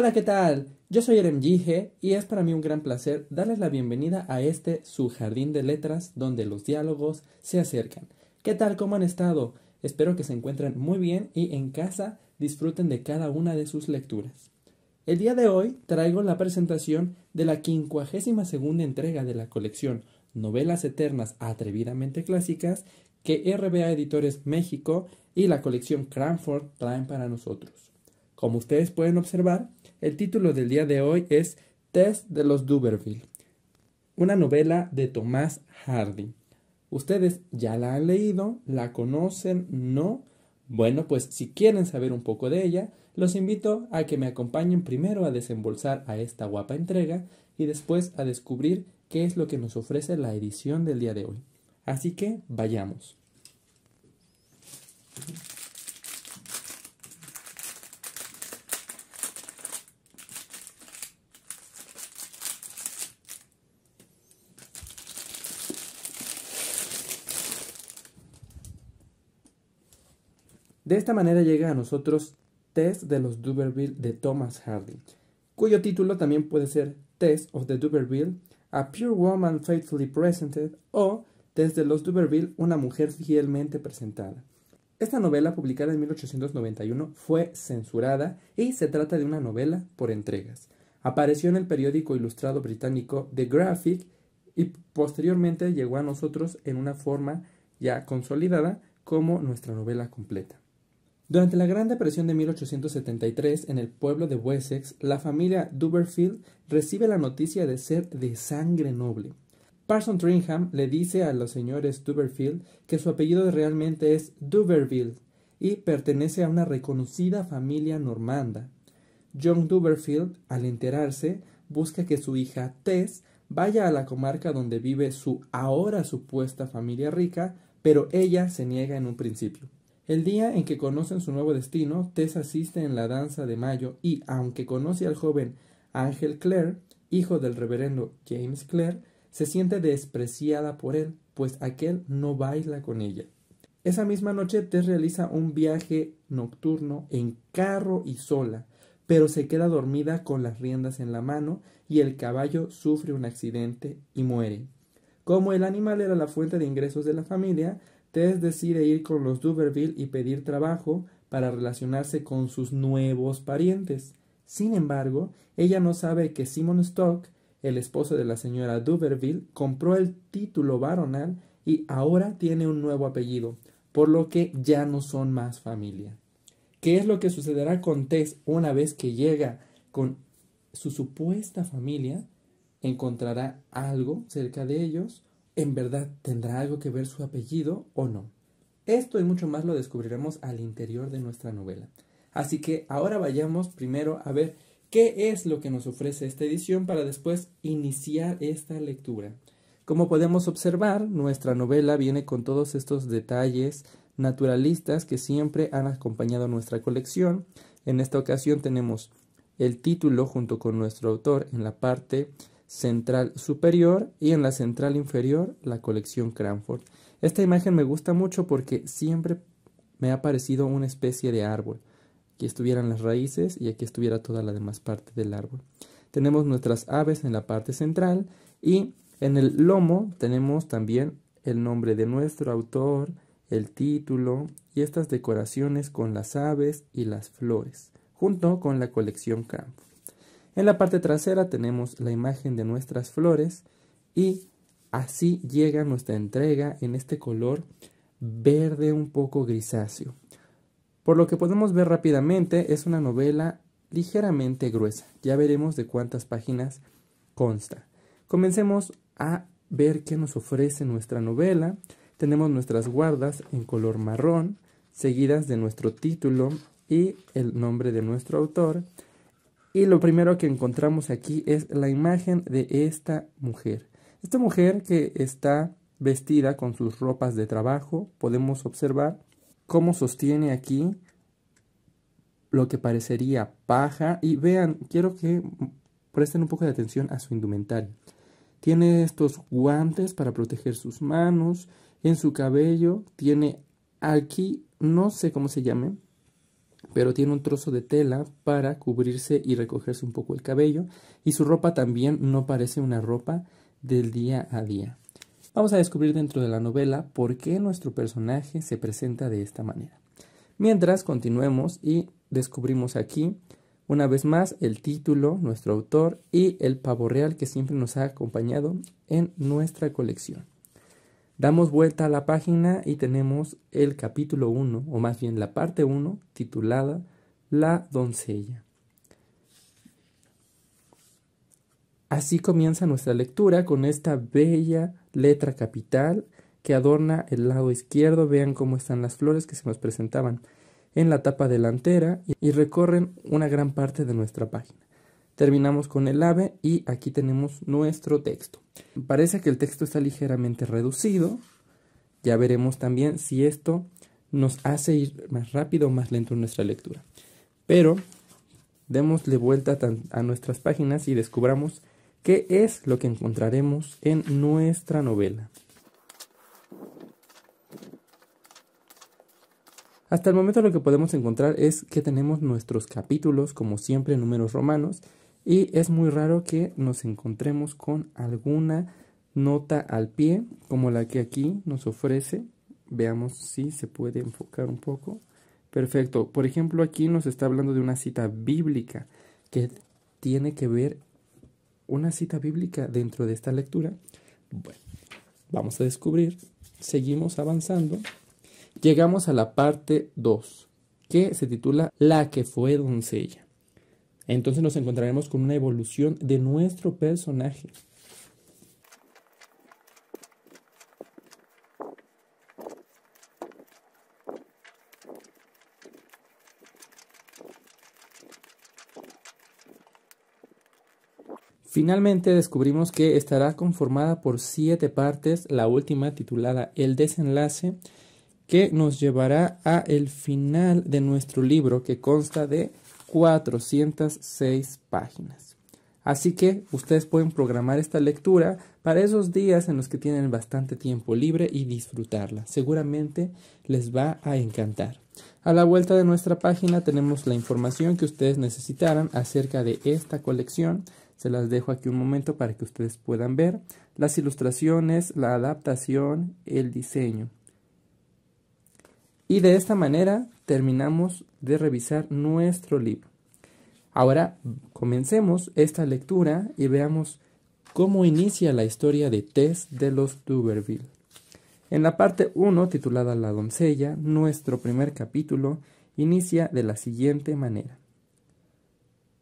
Hola, ¿qué tal? Yo soy Erem Yige y es para mí un gran placer darles la bienvenida a este su jardín de letras donde los diálogos se acercan. ¿Qué tal? ¿Cómo han estado? Espero que se encuentren muy bien y en casa disfruten de cada una de sus lecturas. El día de hoy traigo la presentación de la 52 entrega de la colección Novelas Eternas Atrevidamente Clásicas que RBA Editores México y la colección Cranford traen para nosotros. Como ustedes pueden observar, el título del día de hoy es Test de los Duberville, una novela de Tomás Hardy. ¿Ustedes ya la han leído? ¿La conocen? ¿No? Bueno, pues si quieren saber un poco de ella, los invito a que me acompañen primero a desembolsar a esta guapa entrega y después a descubrir qué es lo que nos ofrece la edición del día de hoy. Así que vayamos. De esta manera llega a nosotros Test de los Duberville de Thomas Hardy, cuyo título también puede ser Test of the Duberville, A Pure Woman Faithfully Presented o Test de los Duberville, Una Mujer Fielmente Presentada. Esta novela, publicada en 1891, fue censurada y se trata de una novela por entregas. Apareció en el periódico ilustrado británico The Graphic y posteriormente llegó a nosotros en una forma ya consolidada como nuestra novela completa. Durante la Gran Depresión de 1873, en el pueblo de Wessex, la familia Duberfield recibe la noticia de ser de sangre noble. Parson Tringham le dice a los señores Duberfield que su apellido realmente es Duberville y pertenece a una reconocida familia normanda. John Duberfield, al enterarse, busca que su hija Tess vaya a la comarca donde vive su ahora supuesta familia rica, pero ella se niega en un principio. El día en que conocen su nuevo destino, Tess asiste en la danza de mayo y, aunque conoce al joven Ángel Clare, hijo del reverendo James Clare, se siente despreciada por él, pues aquel no baila con ella. Esa misma noche Tess realiza un viaje nocturno en carro y sola, pero se queda dormida con las riendas en la mano y el caballo sufre un accidente y muere. Como el animal era la fuente de ingresos de la familia, Tess decide ir con los Duberville y pedir trabajo para relacionarse con sus nuevos parientes. Sin embargo, ella no sabe que Simon Stock, el esposo de la señora Duberville, compró el título baronal y ahora tiene un nuevo apellido, por lo que ya no son más familia. ¿Qué es lo que sucederá con Tess una vez que llega con su supuesta familia? ¿Encontrará algo cerca de ellos? ¿En verdad tendrá algo que ver su apellido o no? Esto y mucho más lo descubriremos al interior de nuestra novela. Así que ahora vayamos primero a ver qué es lo que nos ofrece esta edición para después iniciar esta lectura. Como podemos observar, nuestra novela viene con todos estos detalles naturalistas que siempre han acompañado nuestra colección. En esta ocasión tenemos el título junto con nuestro autor en la parte central superior y en la central inferior la colección Cranford. Esta imagen me gusta mucho porque siempre me ha parecido una especie de árbol. Aquí estuvieran las raíces y aquí estuviera toda la demás parte del árbol. Tenemos nuestras aves en la parte central y en el lomo tenemos también el nombre de nuestro autor, el título y estas decoraciones con las aves y las flores, junto con la colección Cranford. En la parte trasera tenemos la imagen de nuestras flores y así llega nuestra entrega en este color verde un poco grisáceo. Por lo que podemos ver rápidamente es una novela ligeramente gruesa. Ya veremos de cuántas páginas consta. Comencemos a ver qué nos ofrece nuestra novela. Tenemos nuestras guardas en color marrón, seguidas de nuestro título y el nombre de nuestro autor. Y lo primero que encontramos aquí es la imagen de esta mujer. Esta mujer que está vestida con sus ropas de trabajo, podemos observar cómo sostiene aquí lo que parecería paja. Y vean, quiero que presten un poco de atención a su indumentaria. Tiene estos guantes para proteger sus manos. En su cabello tiene aquí, no sé cómo se llame, pero tiene un trozo de tela para cubrirse y recogerse un poco el cabello y su ropa también no parece una ropa del día a día. Vamos a descubrir dentro de la novela por qué nuestro personaje se presenta de esta manera. Mientras continuemos y descubrimos aquí una vez más el título, nuestro autor y el pavo real que siempre nos ha acompañado en nuestra colección. Damos vuelta a la página y tenemos el capítulo 1, o más bien la parte 1, titulada La doncella. Así comienza nuestra lectura con esta bella letra capital que adorna el lado izquierdo. Vean cómo están las flores que se nos presentaban en la tapa delantera y recorren una gran parte de nuestra página. Terminamos con el ave y aquí tenemos nuestro texto. Parece que el texto está ligeramente reducido. Ya veremos también si esto nos hace ir más rápido o más lento en nuestra lectura. Pero démosle vuelta a nuestras páginas y descubramos qué es lo que encontraremos en nuestra novela. Hasta el momento lo que podemos encontrar es que tenemos nuestros capítulos, como siempre, números romanos, y es muy raro que nos encontremos con alguna nota al pie como la que aquí nos ofrece. Veamos si se puede enfocar un poco. Perfecto. Por ejemplo, aquí nos está hablando de una cita bíblica que tiene que ver una cita bíblica dentro de esta lectura. Bueno, vamos a descubrir. Seguimos avanzando. Llegamos a la parte 2, que se titula La que fue doncella entonces nos encontraremos con una evolución de nuestro personaje. Finalmente descubrimos que estará conformada por siete partes, la última titulada El desenlace, que nos llevará a el final de nuestro libro que consta de 406 páginas. Así que ustedes pueden programar esta lectura para esos días en los que tienen bastante tiempo libre y disfrutarla. Seguramente les va a encantar. A la vuelta de nuestra página tenemos la información que ustedes necesitarán acerca de esta colección. Se las dejo aquí un momento para que ustedes puedan ver las ilustraciones, la adaptación, el diseño. Y de esta manera terminamos de revisar nuestro libro. Ahora comencemos esta lectura y veamos cómo inicia la historia de Tess de los Tuberville. En la parte 1, titulada La doncella, nuestro primer capítulo inicia de la siguiente manera.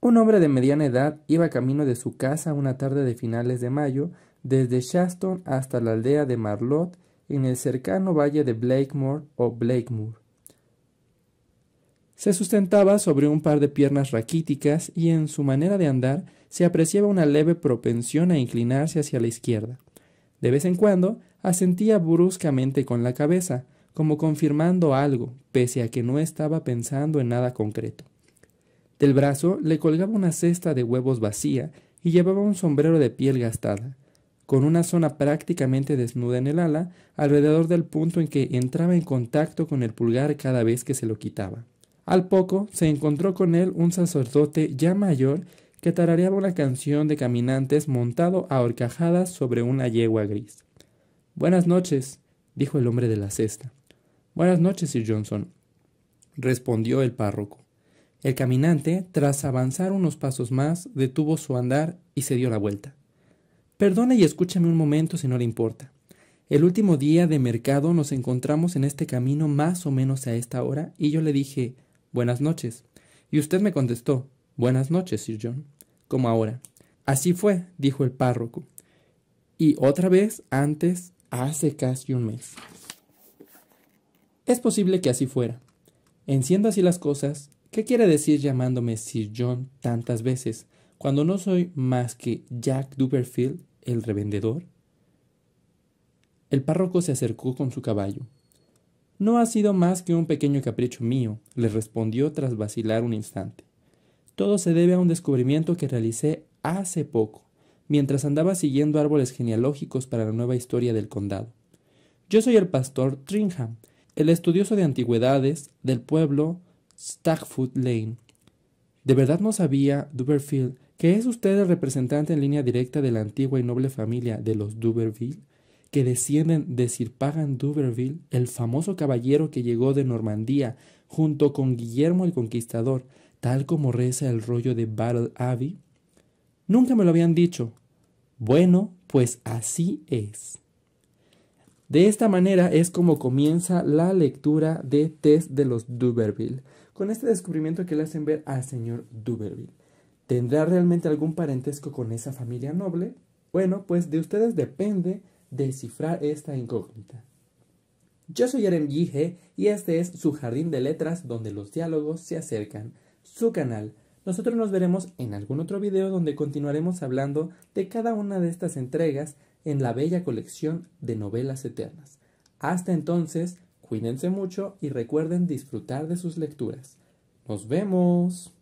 Un hombre de mediana edad iba camino de su casa una tarde de finales de mayo desde Shaston hasta la aldea de Marlot en el cercano valle de Blakemore o Blakemore. Se sustentaba sobre un par de piernas raquíticas y en su manera de andar se apreciaba una leve propensión a inclinarse hacia la izquierda. De vez en cuando asentía bruscamente con la cabeza, como confirmando algo, pese a que no estaba pensando en nada concreto. Del brazo le colgaba una cesta de huevos vacía y llevaba un sombrero de piel gastada, con una zona prácticamente desnuda en el ala, alrededor del punto en que entraba en contacto con el pulgar cada vez que se lo quitaba. Al poco se encontró con él un sacerdote ya mayor que tarareaba una canción de caminantes montado a horcajadas sobre una yegua gris. Buenas noches, dijo el hombre de la cesta. Buenas noches, Sir Johnson, respondió el párroco. El caminante, tras avanzar unos pasos más, detuvo su andar y se dio la vuelta. —Perdone y escúchame un momento si no le importa. El último día de mercado nos encontramos en este camino más o menos a esta hora y yo le dije, Buenas noches. Y usted me contestó, Buenas noches, Sir John, como ahora. Así fue, dijo el párroco. Y otra vez antes, hace casi un mes. Es posible que así fuera. En así las cosas, ¿qué quiere decir llamándome Sir John tantas veces cuando no soy más que Jack Duperfield, el revendedor? El párroco se acercó con su caballo, no ha sido más que un pequeño capricho mío, le respondió tras vacilar un instante. Todo se debe a un descubrimiento que realicé hace poco, mientras andaba siguiendo árboles genealógicos para la nueva historia del condado. Yo soy el pastor Trinham, el estudioso de antigüedades del pueblo Stagfoot Lane. ¿De verdad no sabía, Duberfield, que es usted el representante en línea directa de la antigua y noble familia de los Duberville? que descienden de Sir Pagan d'Uberville, el famoso caballero que llegó de Normandía junto con Guillermo el Conquistador, tal como reza el rollo de Battle Abbey? Nunca me lo habían dicho. Bueno, pues así es. De esta manera es como comienza la lectura de Test de los Duberville, con este descubrimiento que le hacen ver al señor Duberville. ¿Tendrá realmente algún parentesco con esa familia noble? Bueno, pues de ustedes depende descifrar esta incógnita. Yo soy Eren Gije y este es su jardín de letras donde los diálogos se acercan, su canal. Nosotros nos veremos en algún otro video donde continuaremos hablando de cada una de estas entregas en la bella colección de novelas eternas. Hasta entonces, cuídense mucho y recuerden disfrutar de sus lecturas. Nos vemos.